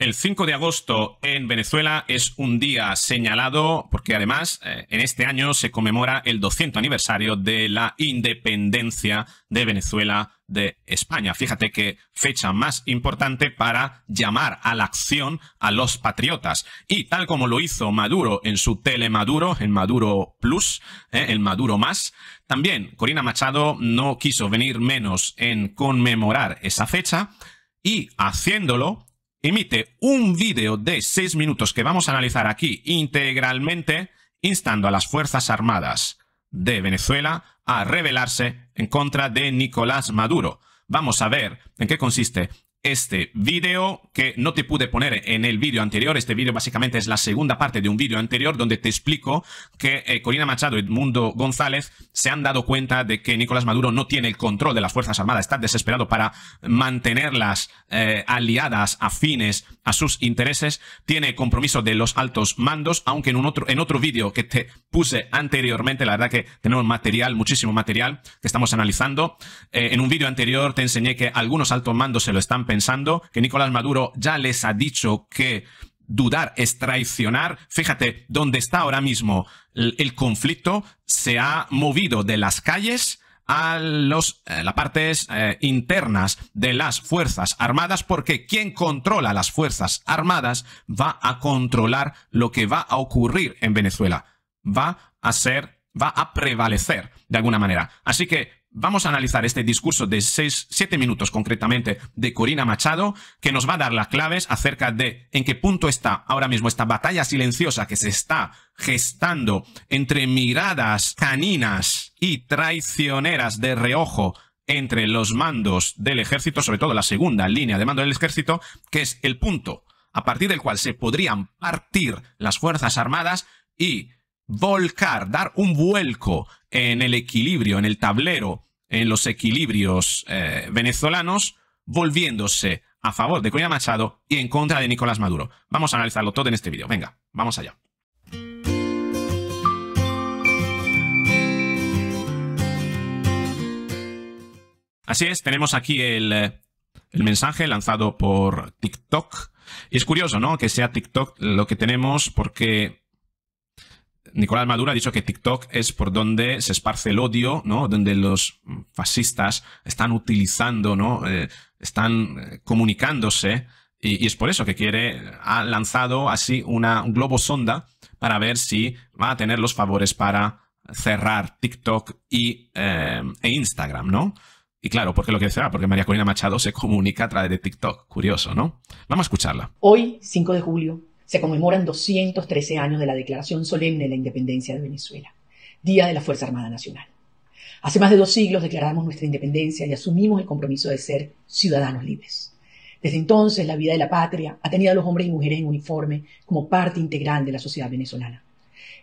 El 5 de agosto en Venezuela es un día señalado porque además eh, en este año se conmemora el 200 aniversario de la independencia de Venezuela de España. Fíjate que fecha más importante para llamar a la acción a los patriotas. Y tal como lo hizo Maduro en su Telemaduro, en Maduro Plus, eh, el Maduro Más, también Corina Machado no quiso venir menos en conmemorar esa fecha y haciéndolo emite un vídeo de 6 minutos que vamos a analizar aquí integralmente, instando a las Fuerzas Armadas de Venezuela a rebelarse en contra de Nicolás Maduro. Vamos a ver en qué consiste este video que no te pude poner en el vídeo anterior. Este vídeo básicamente es la segunda parte de un vídeo anterior donde te explico que eh, Corina Machado y Edmundo González se han dado cuenta de que Nicolás Maduro no tiene el control de las Fuerzas Armadas, está desesperado para mantenerlas eh, aliadas, afines a sus intereses, tiene compromiso de los altos mandos, aunque en, otro, en otro vídeo que te puse anteriormente, la verdad que tenemos material, muchísimo material que estamos analizando. Eh, en un vídeo anterior te enseñé que algunos altos mandos se lo están pensando, que Nicolás Maduro ya les ha dicho que dudar es traicionar. Fíjate donde está ahora mismo el, conflicto. Se ha movido de las calles a los, eh, las partes eh, internas de las Fuerzas Armadas, porque quien controla las Fuerzas Armadas va a controlar lo que va a ocurrir en Venezuela. Va a ser, va a prevalecer de alguna manera. Así que vamos a analizar este discurso de siete minutos concretamente de Corina Machado, que nos va a dar las claves acerca de en qué punto está ahora mismo esta batalla silenciosa que se está gestando entre miradas caninas y traicioneras de reojo entre los mandos del ejército, sobre todo la segunda línea de mando del ejército, que es el punto a partir del cual se podrían partir las Fuerzas Armadas y volcar, dar un vuelco en el equilibrio, en el tablero, en los equilibrios eh, venezolanos, volviéndose a favor de Corina Machado y en contra de Nicolás Maduro. Vamos a analizarlo todo en este vídeo. Venga, vamos allá. Así es, tenemos aquí el, eh, mensaje lanzado por TikTok. es curioso, ¿no? Que sea TikTok lo que tenemos porque Nicolás Maduro ha dicho que TikTok es por donde se esparce el odio, ¿no? Donde los fascistas están utilizando, ¿no? Eh, están eh, comunicándose y, es por eso que quiere, ha lanzado así una, globo sonda para ver si va a tener los favores para cerrar TikTok y, eh, e Instagram, ¿no? Y claro, porque lo que va porque María Corina Machado se comunica a través de TikTok. Curioso, ¿no? Vamos a escucharla. Hoy, 5 de julio, se conmemoran 213 años de la declaración solemne de la independencia de Venezuela, Día de la Fuerza Armada Nacional. Hace más de dos siglos declaramos nuestra independencia y asumimos el compromiso de ser ciudadanos libres. Desde entonces, la vida de la patria ha tenido a los hombres y mujeres en uniforme como parte integral de la sociedad venezolana.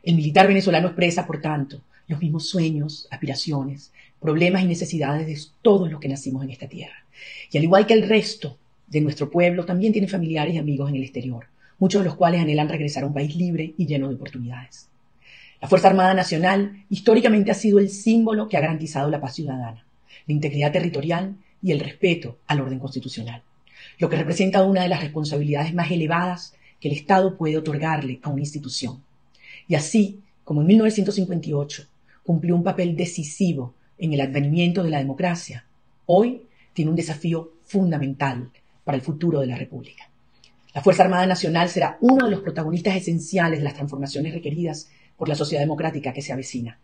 El militar venezolano expresa, por tanto, los mismos sueños, aspiraciones, problemas y necesidades de todos los que nacimos en esta tierra. Y al igual que el resto de nuestro pueblo, también tiene familiares y amigos en el exterior muchos de los cuales anhelan regresar a un país libre y lleno de oportunidades. La Fuerza Armada Nacional históricamente ha sido el símbolo que ha garantizado la paz ciudadana, la integridad territorial y el respeto al orden constitucional, lo que representa una de las responsabilidades más elevadas que el Estado puede otorgarle a una institución. Y así, como en 1958 cumplió un papel decisivo en el advenimiento de la democracia, hoy tiene un desafío fundamental para el futuro de la República. La Fuerza Armada Nacional será uno de los protagonistas esenciales de las transformaciones requeridas por la sociedad democrática que se avecina.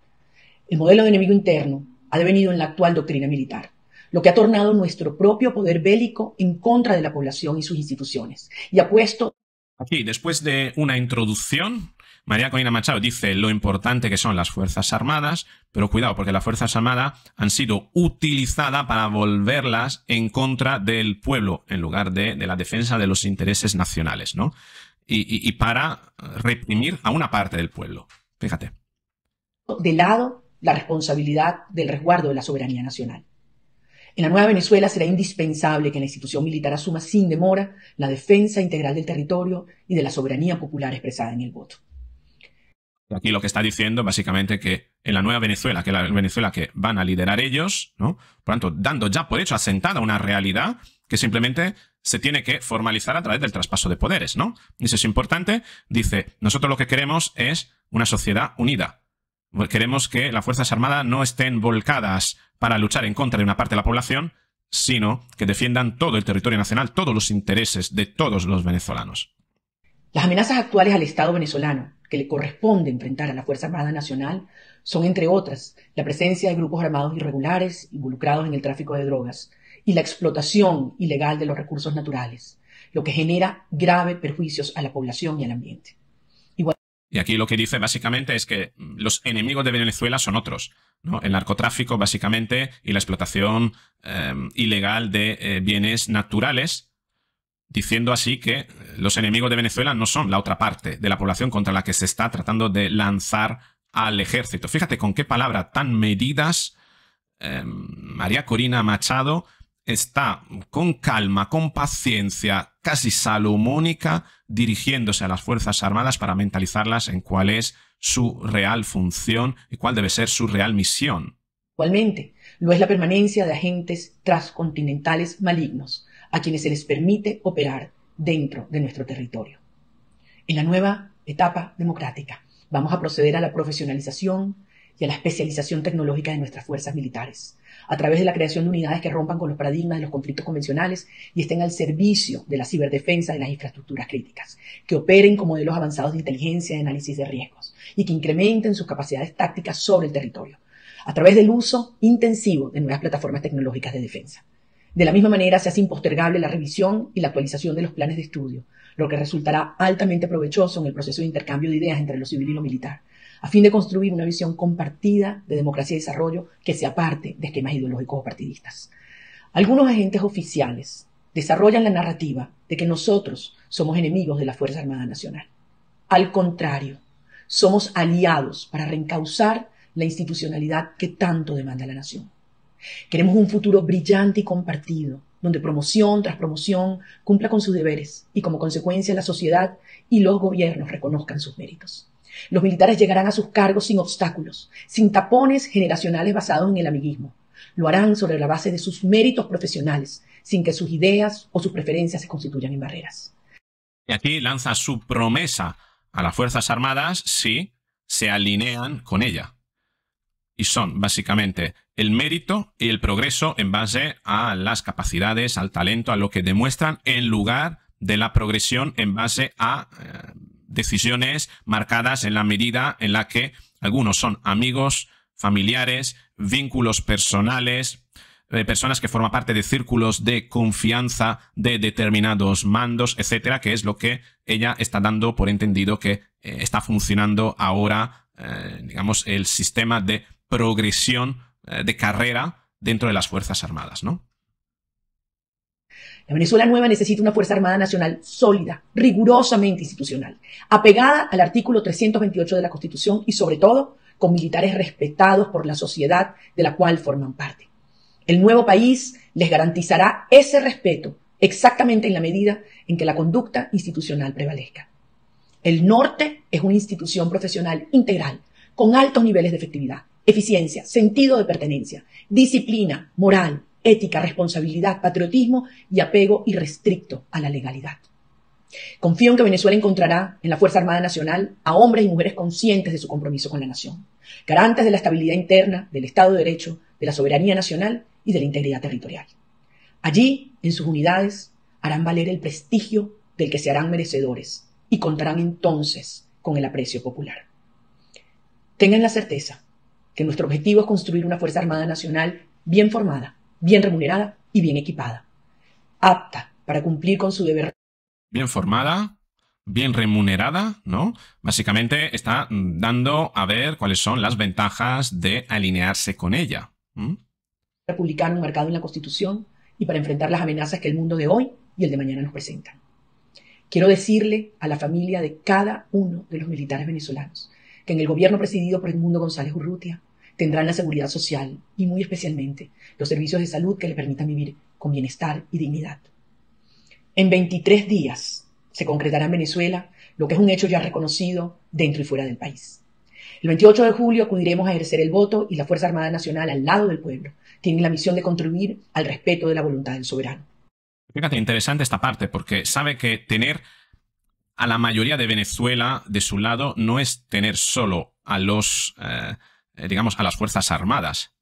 El modelo de enemigo interno ha devenido en la actual doctrina militar, lo que ha tornado nuestro propio poder bélico en contra de la población y sus instituciones, y ha puesto... Aquí, después de una introducción, María Corina Machado dice lo importante que son las Fuerzas Armadas, pero cuidado, porque las Fuerzas Armadas han sido utilizadas para volverlas en contra del pueblo, en lugar de, la defensa de los intereses nacionales, ¿no? Y, y para reprimir a una parte del pueblo. Fíjate. De lado, la responsabilidad del resguardo de la soberanía nacional. En la nueva Venezuela será indispensable que la institución militar asuma sin demora la defensa integral del territorio y de la soberanía popular expresada en el voto. Aquí lo que está diciendo básicamente que en la nueva Venezuela, que la Venezuela que van a liderar ellos, ¿no? Por tanto, dando ya por hecho asentada una realidad que simplemente se tiene que formalizar a través del traspaso de poderes, ¿no? Eso es importante. Dice, nosotros lo que queremos es una sociedad unida. Queremos que las Fuerzas Armadas no estén volcadas para luchar en contra de una parte de la población, sino que defiendan todo el territorio nacional, todos los intereses de todos los venezolanos. Las amenazas actuales al Estado venezolano que le corresponde enfrentar a la Fuerza Armada Nacional son, entre otras, la presencia de grupos armados irregulares involucrados en el tráfico de drogas y la explotación ilegal de los recursos naturales, lo que genera graves perjuicios a la población y al ambiente. Y aquí lo que dice básicamente es que mm, los enemigos de Venezuela son otros, El narcotráfico básicamente y la explotación em, ilegal de eh, bienes naturales diciendo así que los enemigos de Venezuela no son la otra parte de la población contra la que se está tratando de lanzar al ejército. Fíjate con qué palabra tan medidas eh, María Corina Machado está con calma, con paciencia, casi salomónica, dirigiéndose a las Fuerzas Armadas para mentalizarlas en cuál es su real función y cuál debe ser su real misión. Igualmente, lo es la permanencia de agentes transcontinentales malignos a quienes se les permite operar dentro de nuestro territorio. En la nueva etapa democrática vamos a proceder a la profesionalización y a la especialización tecnológica de nuestras fuerzas militares, a través de la creación de unidades que rompan con los paradigmas de los conflictos convencionales y estén al servicio de la ciberdefensa de las infraestructuras críticas, que operen con modelos avanzados de inteligencia y análisis de riesgos, y que incrementen sus capacidades tácticas sobre el territorio, a través del uso intensivo de nuevas plataformas tecnológicas de defensa. De la misma manera, se hace impostergable la revisión y la actualización de los planes de estudio, lo que resultará altamente provechoso en el proceso de intercambio de ideas entre lo civil y lo militar, a fin de construir una visión compartida de democracia y desarrollo que sea parte de esquemas ideológicos o partidistas. Algunos agentes oficiales desarrollan la narrativa de que nosotros somos enemigos de la Fuerza Armada Nacional. Al contrario, somos aliados para reencauzar la institucionalidad que tanto demanda la nación. Queremos un futuro brillante y compartido, donde promoción tras promoción cumpla con sus deberes y como consecuencia la sociedad y los gobiernos reconozcan sus méritos. Los militares llegarán a sus cargos sin obstáculos, sin tapones generacionales basados en el amiguismo. Lo harán sobre la base de sus méritos profesionales, sin que sus ideas o sus preferencias se constituyan en barreras. Y aquí lanza su promesa a las Fuerzas Armadas si se alinean con ella y son básicamente el mérito y el progreso en base a las capacidades, al talento, a lo que demuestran, en lugar de la progresión en base a eh, decisiones marcadas en la medida en la que algunos son amigos, familiares, vínculos personales, eh, personas que forman parte de círculos de confianza de determinados mandos, etcétera, que es lo que ella está dando por entendido que eh, está funcionando ahora, digamos, el sistema de progresión eh, de carrera dentro de las Fuerzas Armadas, ¿no? La Venezuela nueva necesita una Fuerza Armada Nacional sólida, rigurosamente institucional, apegada al artículo 328 de la Constitución y sobre todo con militares respetados por la sociedad de la cual forman parte. El nuevo país les garantizará ese respeto exactamente en la medida en que la conducta institucional prevalezca. El norte es una institución profesional integral, con altos niveles de efectividad, Eficiencia, sentido de pertenencia, disciplina, moral, ética, responsabilidad, patriotismo y apego irrestricto a la legalidad. Confío en que Venezuela encontrará en la Fuerza Armada Nacional a hombres y mujeres conscientes de su compromiso con la nación, garantes de la estabilidad interna, del Estado de Derecho, de la soberanía nacional y de la integridad territorial. Allí, en sus unidades, harán valer el prestigio del que se harán merecedores y contarán entonces con el aprecio popular. Tengan la certeza que nuestro objetivo es construir una Fuerza Armada Nacional bien formada, bien remunerada y bien equipada, apta para cumplir con su deber. Bien formada, bien remunerada, ¿no? Básicamente está dando a ver cuáles son las ventajas de alinearse con ella. Republicano marcado en la Constitución y para enfrentar las amenazas que el mundo de hoy y el de mañana nos presentan. Quiero decirle a la familia de cada uno de los militares venezolanos en el gobierno presidido por Edmundo González Urrutia tendrán la seguridad social y muy especialmente los servicios de salud que le permitan vivir con bienestar y dignidad. En 23 días se concretará en Venezuela lo que es un hecho ya reconocido dentro y fuera del país. El 28 de julio acudiremos a ejercer el voto y la Fuerza Armada Nacional al lado del pueblo tiene la misión de contribuir al respeto de la voluntad del soberano. Fíjate, interesante esta parte porque sabe que tener a la mayoría de Venezuela de su lado no es tener solo a los, eh, digamos, a las Fuerzas Armadas,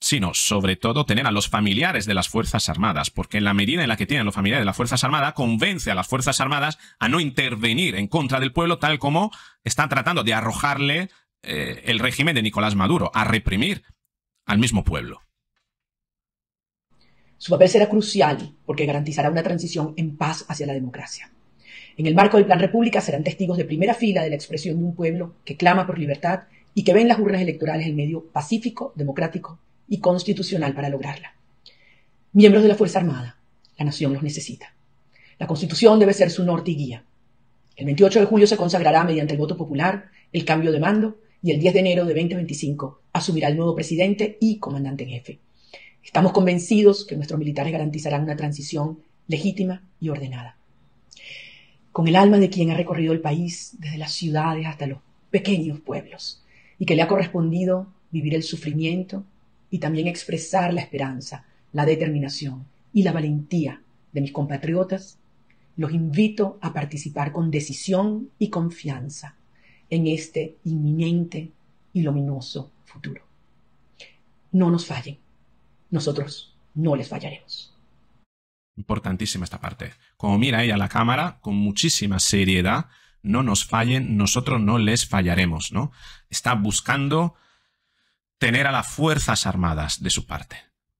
sino sobre todo tener a los familiares de las Fuerzas Armadas, porque en la medida en la que tienen los familiares de las Fuerzas Armadas, convence a las Fuerzas Armadas a no intervenir en contra del pueblo tal como están tratando de arrojarle eh, el régimen de Nicolás Maduro, a reprimir al mismo pueblo. Su papel será crucial porque garantizará una transición en paz hacia la democracia. En el marco del Plan República serán testigos de primera fila de la expresión de un pueblo que clama por libertad y que ve en las urnas electorales el medio pacífico, democrático y constitucional para lograrla. Miembros de la Fuerza Armada, la nación los necesita. La Constitución debe ser su norte y guía. El 28 de julio se consagrará mediante el voto popular el cambio de mando y el 10 de enero de 2025 asumirá el nuevo presidente y comandante en jefe. Estamos convencidos que nuestros militares garantizarán una transición legítima y ordenada con el alma de quien ha recorrido el país, desde las ciudades hasta los pequeños pueblos, y que le ha correspondido vivir el sufrimiento y también expresar la esperanza, la determinación y la valentía de mis compatriotas, los invito a participar con decisión y confianza en este inminente y luminoso futuro. No nos fallen, nosotros no les fallaremos. Importantísima esta parte como mira ella la cámara, con muchísima seriedad, no nos fallen, nosotros no les fallaremos, ¿no? Está buscando tener a las Fuerzas Armadas de su parte,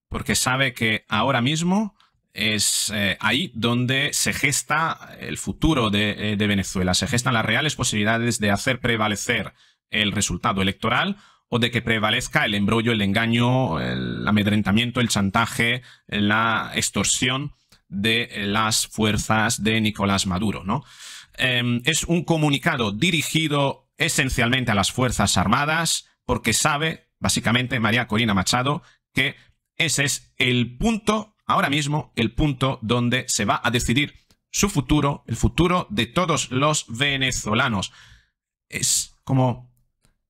porque sabe que ahora mismo es eh, ahí donde se gesta el futuro de, eh, de Venezuela, se gestan las reales posibilidades de hacer prevalecer el resultado electoral o de que prevalezca el embrollo, el engaño, el amedrentamiento, el chantaje, la extorsión de las fuerzas de Nicolás Maduro. ¿no? Em, es un comunicado dirigido esencialmente a las Fuerzas Armadas porque sabe, básicamente, María Corina Machado, que ese es el punto, ahora mismo, el punto donde se va a decidir su futuro, el futuro de todos los venezolanos. Es como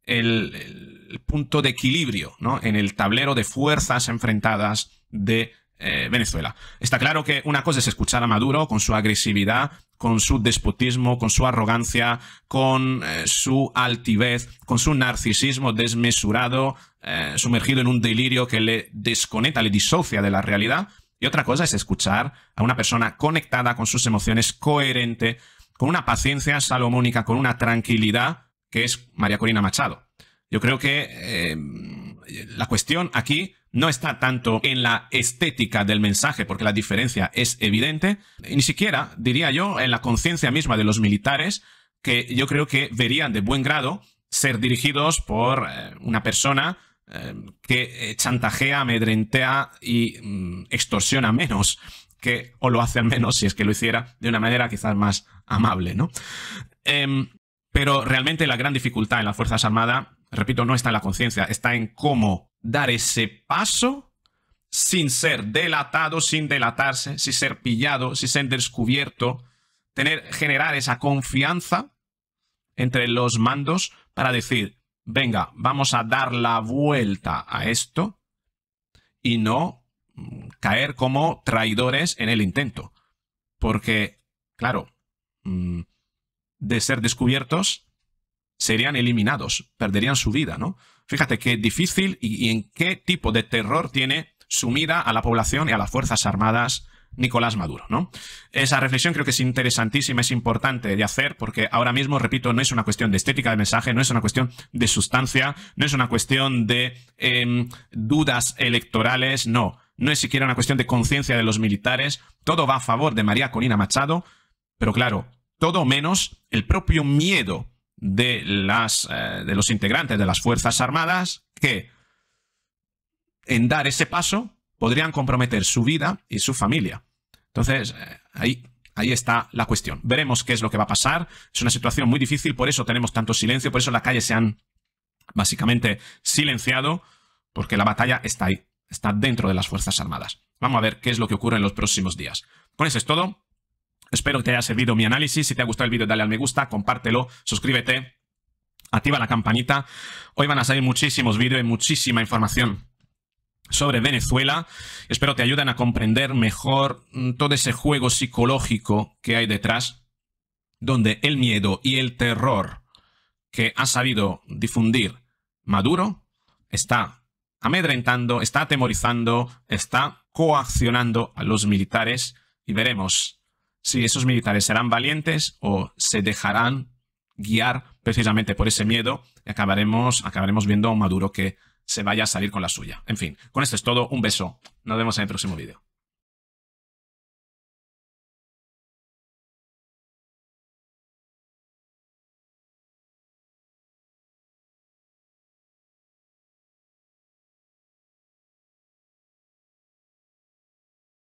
el, el punto de equilibrio ¿no? en el tablero de fuerzas enfrentadas de eh, Venezuela. Está claro que una cosa es escuchar a Maduro con su agresividad, con su despotismo, con su arrogancia, con eh, su altivez, con su narcisismo desmesurado, eh, sumergido en un delirio que le desconecta, le disocia de la realidad. Y otra cosa es escuchar a una persona conectada con sus emociones, coherente, con una paciencia salomónica, con una tranquilidad, que es María Corina Machado. Yo creo que la cuestión aquí no está tanto en la estética del mensaje, porque la diferencia es evidente, ni siquiera, diría yo, en la conciencia misma de los militares, que yo creo que verían de buen grado ser dirigidos por eh, una persona eh, que eh, chantajea, amedrentea y mm, extorsiona menos que, o lo hace al menos, si es que lo hiciera, de una manera quizás más amable, ¿no? Em, pero realmente la gran dificultad en las Fuerzas Armadas repito, no está en la conciencia, está en cómo dar ese paso sin ser delatado, sin delatarse, sin ser pillado, sin ser descubierto, tener, generar esa confianza entre los mandos para decir, venga, vamos a dar la vuelta a esto y no mm, caer como traidores en el intento. Porque, claro, mm, de ser descubiertos, serían eliminados, perderían su vida, ¿no? Fíjate qué difícil y, en qué tipo de terror tiene sumida a la población y a las Fuerzas Armadas Nicolás Maduro, ¿no? Esa reflexión creo que es interesantísima, es importante de hacer porque ahora mismo, repito, no es una cuestión de estética de mensaje, no es una cuestión de sustancia, no es una cuestión de em, dudas electorales, no. No es siquiera una cuestión de conciencia de los militares. Todo va a favor de María Corina Machado, pero claro, todo menos el propio miedo de, las, eh, de los integrantes de las Fuerzas Armadas que en dar ese paso podrían comprometer su vida y su familia. Entonces, eh, ahí, ahí está la cuestión. Veremos qué es lo que va a pasar. Es una situación muy difícil, por eso tenemos tanto silencio, por eso las calles se han básicamente silenciado, porque la batalla está ahí, está dentro de las Fuerzas Armadas. Vamos a ver qué es lo que ocurre en los próximos días. Con eso es todo. Espero que te haya servido mi análisis. Si te ha gustado el vídeo, dale al me gusta, compártelo, suscríbete, activa la campanita. Hoy van a salir muchísimos vídeos y muchísima información sobre Venezuela. Espero te ayuden a comprender mejor mm, todo ese juego psicológico que hay detrás, donde el miedo y el terror que ha sabido difundir Maduro está amedrentando, está atemorizando, está coaccionando a los militares y veremos si esos militares serán valientes o se dejarán guiar precisamente por ese miedo acabaremos, acabaremos viendo a Maduro que se vaya a salir con la suya. En fin, con esto es todo, un beso, nos vemos en el próximo vídeo.